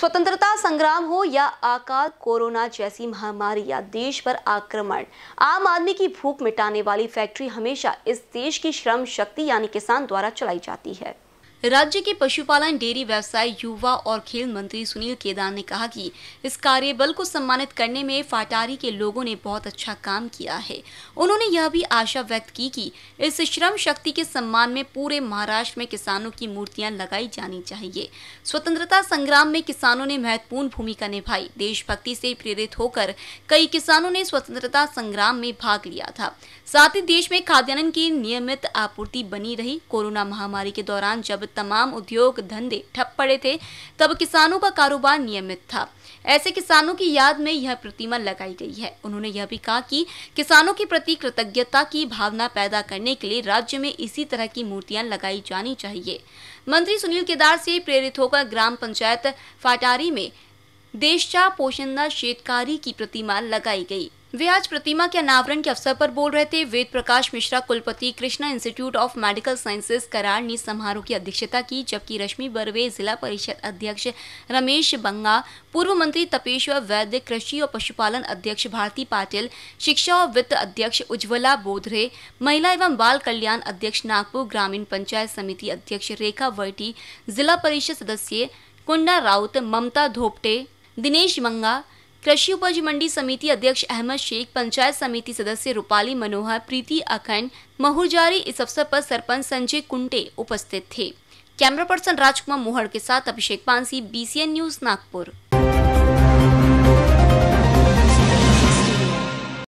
स्वतंत्रता संग्राम हो या आकार कोरोना जैसी महामारी या देश पर आक्रमण आम आदमी की भूख मिटाने वाली फैक्ट्री हमेशा इस देश की श्रम शक्ति यानी किसान द्वारा चलाई जाती है राज्य के पशुपालन डेयरी व्यवसाय युवा और खेल मंत्री सुनील केदार ने कहा कि इस कार्य बल को सम्मानित करने में फाटारी के लोगों ने बहुत अच्छा काम किया है उन्होंने यह भी आशा व्यक्त की कि इस श्रम शक्ति के सम्मान में पूरे महाराष्ट्र में किसानों की मूर्तियां लगाई जानी चाहिए स्वतंत्रता संग्राम में किसानों ने महत्वपूर्ण भूमिका निभाई देशभक्ति से प्रेरित होकर कई किसानों ने स्वतंत्रता संग्राम में भाग लिया था साथ ही देश में खाद्यान्न की नियमित आपूर्ति बनी रही कोरोना महामारी के दौरान जब तमाम उद्योग धंधे ठप पड़े थे तब किसानों का कारोबार नियमित था ऐसे किसानों की याद में यह प्रतिमा लगाई गई है उन्होंने यह भी कहा कि किसानों के प्रति कृतज्ञता की भावना पैदा करने के लिए राज्य में इसी तरह की मूर्तियां लगाई जानी चाहिए मंत्री सुनील केदार से प्रेरित होकर ग्राम पंचायत फाटारी में देशच्या पोषणदा शेतकारी की प्रतिमा लगाई गई वे आज प्रतिमा के अनावरण के अवसर पर बोल रहे थे वेद प्रकाश मिश्रा कुलपति Krishna Institute of Medical Sciences करार ने समारोह की अध्यक्षता की जबकि रश्मि बर्वे जिला परिषद अध्यक्ष रमेश बंगा पूर्व मंत्री तपेश्वर वैद्य कृषि और पशुपालन अध्यक्ष भारती पाटिल शिक्षा और वित्त अध्यक्ष उज्ज्वला बोधरे महिला एवं बाल कल्याण अध्यक्ष नागपुर ग्रामीण पंचायत समिति अध्यक्ष रेखा वर्टी जिला परिषद सदस्य कुंडा राउत ममता धोपटे दिनेश मंगा कृषि उपज मंडी समिति अध्यक्ष अहमद शेख पंचायत समिति सदस्य रूपाली मनोहर प्रीति अखंड महुरजारी इस अवसर पर सरपंच संजय कुंटे उपस्थित थे कैमरा पर्सन राजकुमार मोहर के साथ अभिषेक पांसी बीसीएन न्यूज नागपुर